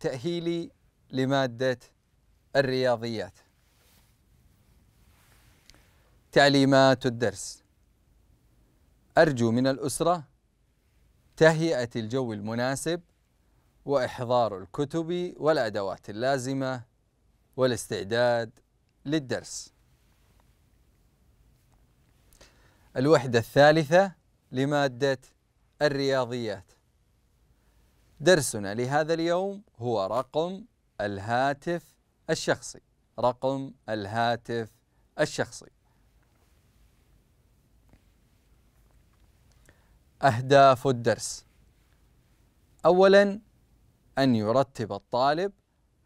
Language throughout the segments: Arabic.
تأهيلي لمادة الرياضيات تعليمات الدرس أرجو من الأسرة تهيئة الجو المناسب وإحضار الكتب والأدوات اللازمة والاستعداد للدرس الوحدة الثالثة لمادة الرياضيات درسنا لهذا اليوم هو رقم الهاتف الشخصي رقم الهاتف الشخصي أهداف الدرس أولا أن يرتب الطالب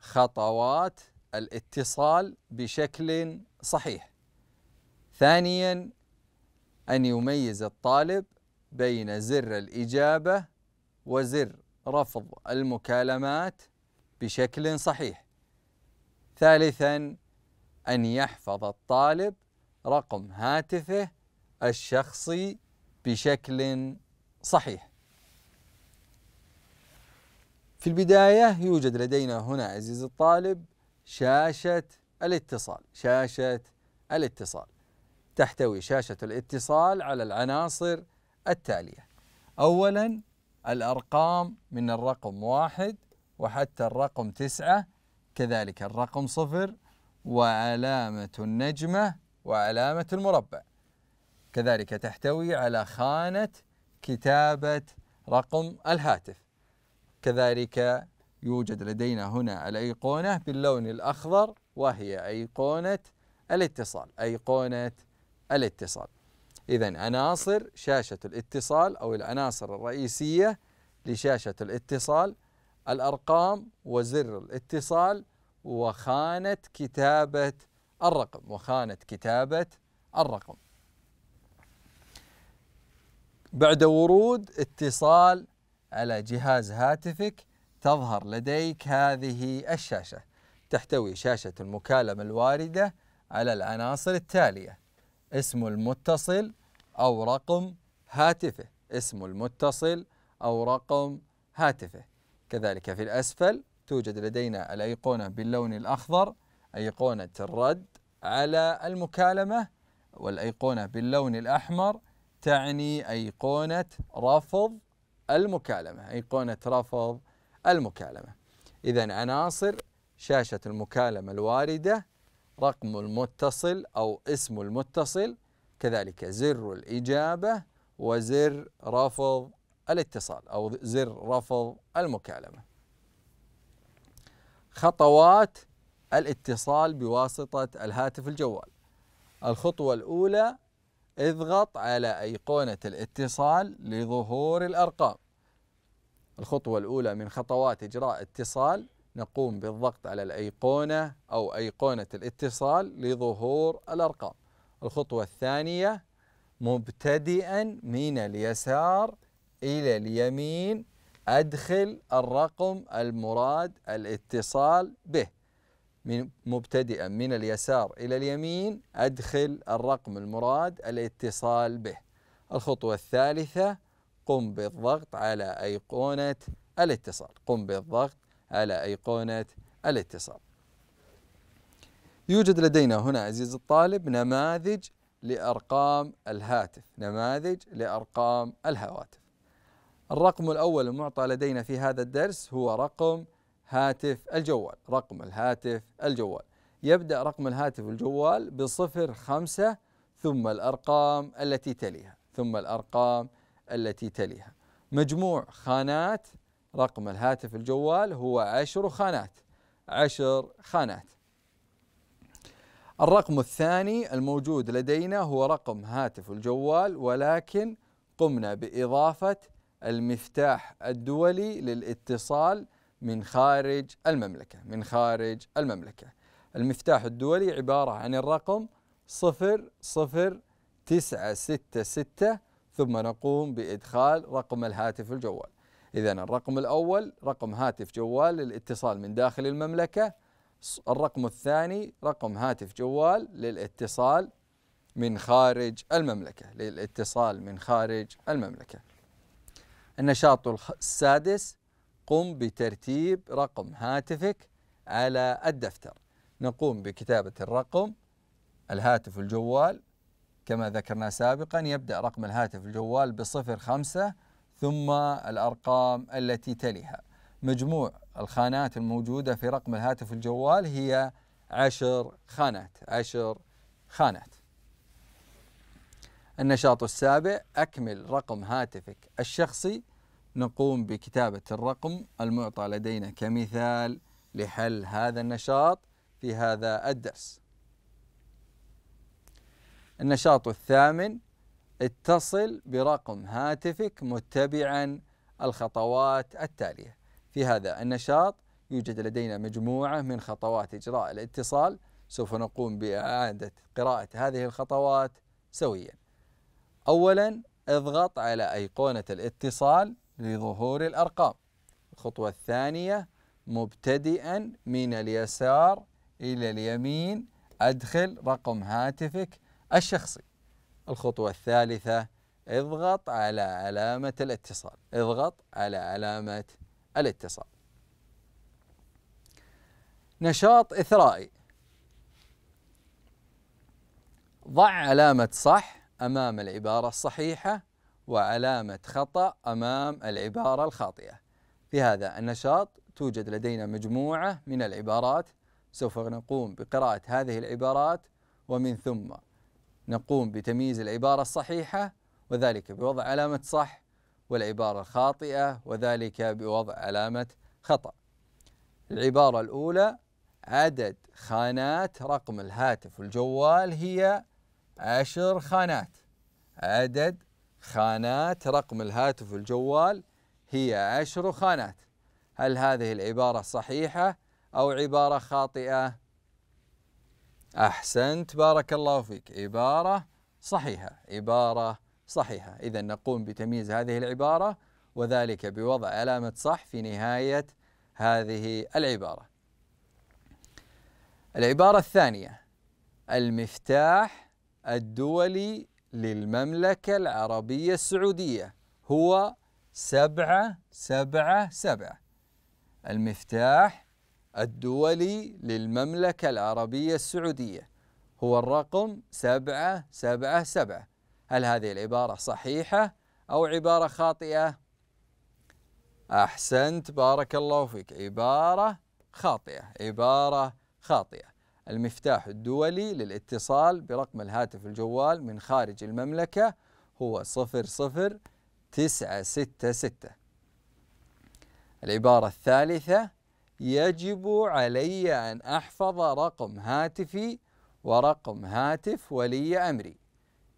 خطوات الاتصال بشكل صحيح ثانيا أن يميز الطالب بين زر الإجابة وزر رفض المكالمات بشكل صحيح ثالثا أن يحفظ الطالب رقم هاتفه الشخصي بشكل صحيح في البداية يوجد لدينا هنا عزيزي الطالب شاشة الاتصال شاشة الاتصال تحتوي شاشة الاتصال على العناصر التالية أولا الأرقام من الرقم واحد وحتى الرقم تسعة كذلك الرقم صفر وعلامة النجمة وعلامة المربع كذلك تحتوي على خانة كتابة رقم الهاتف كذلك يوجد لدينا هنا الأيقونة باللون الأخضر وهي أيقونة الاتصال أيقونة الاتصال إذا عناصر شاشة الاتصال أو العناصر الرئيسية لشاشة الاتصال الأرقام وزر الاتصال وخانة كتابة الرقم وخانة كتابة الرقم بعد ورود اتصال على جهاز هاتفك تظهر لديك هذه الشاشة تحتوي شاشة المكالمة الواردة على العناصر التالية اسم المتصل أو رقم هاتفه اسم المتصل أو رقم هاتفه كذلك في الأسفل توجد لدينا الأيقونة باللون الأخضر أيقونة الرد على المكالمة والأيقونة باللون الأحمر تعني أيقونة رفض المكالمة أيقونة رفض المكالمة إذا عناصر شاشة المكالمة الواردة رقم المتصل أو اسم المتصل كذلك زر الإجابة وزر رفض الاتصال أو زر رفض المكالمة خطوات الاتصال بواسطة الهاتف الجوال الخطوة الأولى اضغط على أيقونة الاتصال لظهور الأرقام الخطوة الأولى من خطوات إجراء اتصال نقوم بالضغط على الأيقونة أو أيقونة الاتصال لظهور الأرقام الخطوة الثانية مبتدئا من اليسار إلى اليمين أدخل الرقم المراد الاتصال به من مبتدئا من اليسار إلى اليمين أدخل الرقم المراد الاتصال به الخطوة الثالثة قم بالضغط على أيقونة الاتصال قم بالضغط على أيقونة الاتصال يوجد لدينا هنا عزيزي الطالب نماذج لأرقام الهاتف نماذج لأرقام الهواتف الرقم الأول المعطى لدينا في هذا الدرس هو رقم هاتف الجوال رقم الهاتف الجوال يبدأ رقم الهاتف الجوال بصفر خمسة ثم الأرقام التي تليها ثم الأرقام التي تليها مجموع خانات رقم الهاتف الجوال هو عشر خانات عشر خانات الرقم الثاني الموجود لدينا هو رقم هاتف الجوال ولكن قمنا بإضافة المفتاح الدولي للاتصال من خارج المملكة من خارج المملكة المفتاح الدولي عبارة عن الرقم 00966 ثم نقوم بإدخال رقم الهاتف الجوال إذا الرقم الأول رقم هاتف جوال للاتصال من داخل المملكة الرقم الثاني رقم هاتف جوال للاتصال من خارج المملكة للاتصال من خارج المملكة النشاط السادس قم بترتيب رقم هاتفك على الدفتر نقوم بكتابة الرقم الهاتف الجوال كما ذكرنا سابقا يبدأ رقم الهاتف الجوال بصفر خمسة ثم الأرقام التي تليها مجموع الخانات الموجودة في رقم الهاتف الجوال هي عشر خانات عشر خانات النشاط السابع أكمل رقم هاتفك الشخصي نقوم بكتابة الرقم المعطى لدينا كمثال لحل هذا النشاط في هذا الدرس النشاط الثامن اتصل برقم هاتفك متبعا الخطوات التالية في هذا النشاط يوجد لدينا مجموعة من خطوات إجراء الاتصال سوف نقوم بإعادة قراءة هذه الخطوات سويا أولا اضغط على أيقونة الاتصال لظهور الأرقام الخطوة الثانية مبتدئا من اليسار إلى اليمين أدخل رقم هاتفك الشخصي الخطوة الثالثة اضغط على علامة الاتصال اضغط على علامة الاتصال نشاط إثرائي ضع علامة صح أمام العبارة الصحيحة وعلامة خطأ أمام العبارة الخاطئة في هذا النشاط توجد لدينا مجموعة من العبارات سوف نقوم بقراءة هذه العبارات ومن ثم نقوم بتمييز العبارة الصحيحة وذلك بوضع علامة صح والعبارة خاطئة وذلك بوضع علامة خطأ العبارة الأولى عدد خانات رقم الهاتف الجوال هي عشر خانات عدد خانات رقم الهاتف الجوال هي عشر خانات هل هذه العبارة صحيحة أو عبارة خاطئة؟ أحسنت بارك الله فيك عبارة صحيحة عبارة صحيحة إذا نقوم بتمييز هذه العبارة وذلك بوضع علامة صح في نهاية هذه العبارة العبارة الثانية المفتاح الدولي للمملكة العربية السعودية هو سبعة سبعة سبعة المفتاح الدولي للمملكة العربية السعودية هو الرقم سبعة سبعة سبعة هل هذه العبارة صحيحة أو عبارة خاطئة؟ أحسنت بارك الله فيك عبارة خاطئة عبارة خاطئة المفتاح الدولي للاتصال برقم الهاتف الجوال من خارج المملكة هو 00966 العبارة الثالثة يجب علي أن أحفظ رقم هاتفي ورقم هاتف ولي أمري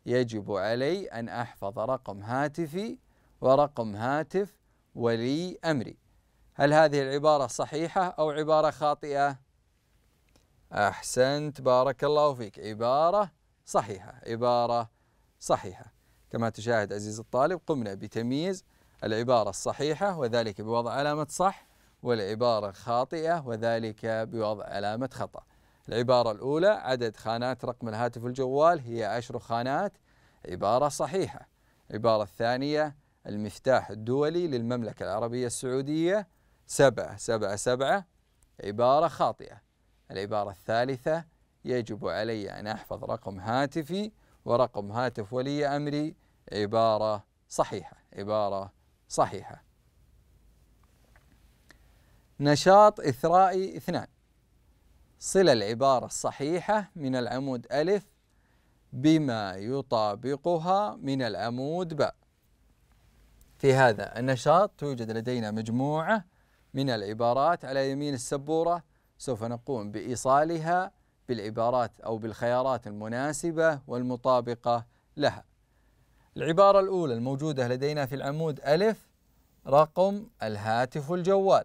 يجب علي أن أحفظ رقم هاتفي ورقم هاتف ولي أمري هل هذه العبارة صحيحة أو عبارة خاطئة؟ أحسنت بارك الله فيك عبارة صحيحة عبارة صحيحة كما تشاهد عزيز الطالب قمنا بتمييز العبارة الصحيحة وذلك بوضع علامة صح والعبارة الخاطئة وذلك بوضع علامة خطأ العبارة الأولى عدد خانات رقم الهاتف الجوال هي عشر خانات عبارة صحيحة العبارة الثانية المفتاح الدولي للمملكة العربية السعودية سبعة سبعة سبعة عبارة خاطئة العبارة الثالثة يجب علي أن أحفظ رقم هاتفي ورقم هاتف ولي أمري عبارة صحيحة عبارة صحيحة نشاط إثرائي اثنان صل العبارة الصحيحة من العمود ألف بما يطابقها من العمود باء في هذا النشاط توجد لدينا مجموعة من العبارات على يمين السبورة سوف نقوم بإيصالها بالعبارات أو بالخيارات المناسبة والمطابقة لها العبارة الأولى الموجودة لدينا في العمود ألف رقم الهاتف الجوال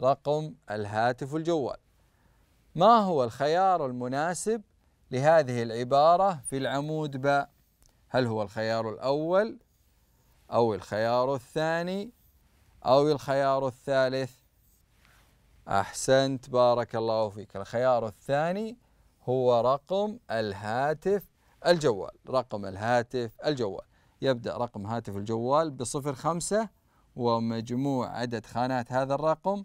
رقم الهاتف الجوال ما هو الخيار المناسب لهذه العبارة في العمود باء هل هو الخيار الأول أو الخيار الثاني أو الخيار الثالث أحسنت بارك الله فيك الخيار الثاني هو رقم الهاتف الجوال رقم الهاتف الجوال يبدأ رقم هاتف الجوال بصفر خمسة ومجموع عدد خانات هذا الرقم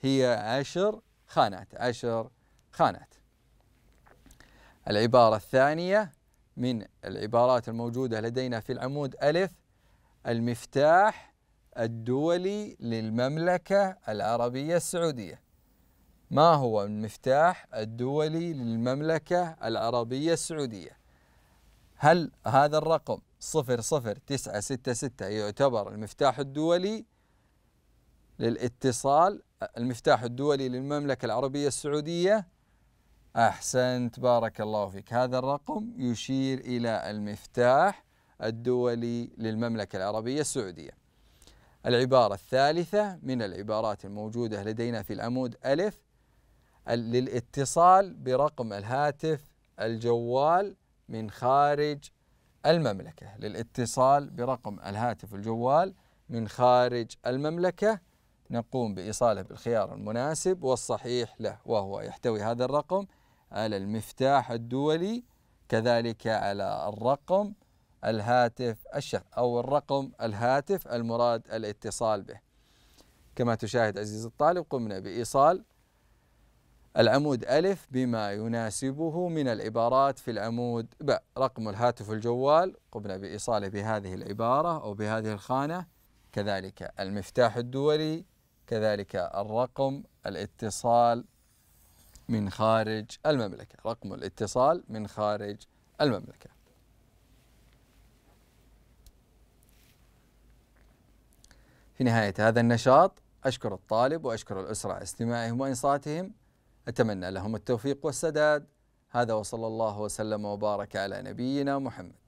هي عشر خانات عشر خانات العبارة الثانية من العبارات الموجودة لدينا في العمود ألف المفتاح الدولي للمملكة العربية السعودية ما هو المفتاح الدولي للمملكة العربية السعودية هل هذا الرقم 00966 يعتبر المفتاح الدولي للاتصال المفتاح الدولي للمملكة العربية السعودية أحسنت بارك الله فيك هذا الرقم يشير إلى المفتاح الدولي للمملكة العربية السعودية العبارة الثالثة من العبارات الموجودة لدينا في العمود ألف للاتصال برقم الهاتف الجوال من خارج المملكة للاتصال برقم الهاتف الجوال من خارج المملكة نقوم بإيصاله بالخيار المناسب والصحيح له وهو يحتوي هذا الرقم على المفتاح الدولي كذلك على الرقم الهاتف الشخ أو الرقم الهاتف المراد الاتصال به كما تشاهد عزيزي الطالب قمنا بإيصال العمود ألف بما يناسبه من العبارات في العمود باء رقم الهاتف الجوال قمنا بإيصاله بهذه العبارة أو بهذه الخانة كذلك المفتاح الدولي كذلك الرقم الاتصال من خارج المملكة رقم الاتصال من خارج المملكة في نهاية هذا النشاط أشكر الطالب وأشكر الأسرة على استماعهم وإنصاتهم أتمنى لهم التوفيق والسداد هذا وصلى الله وسلم وبارك على نبينا محمد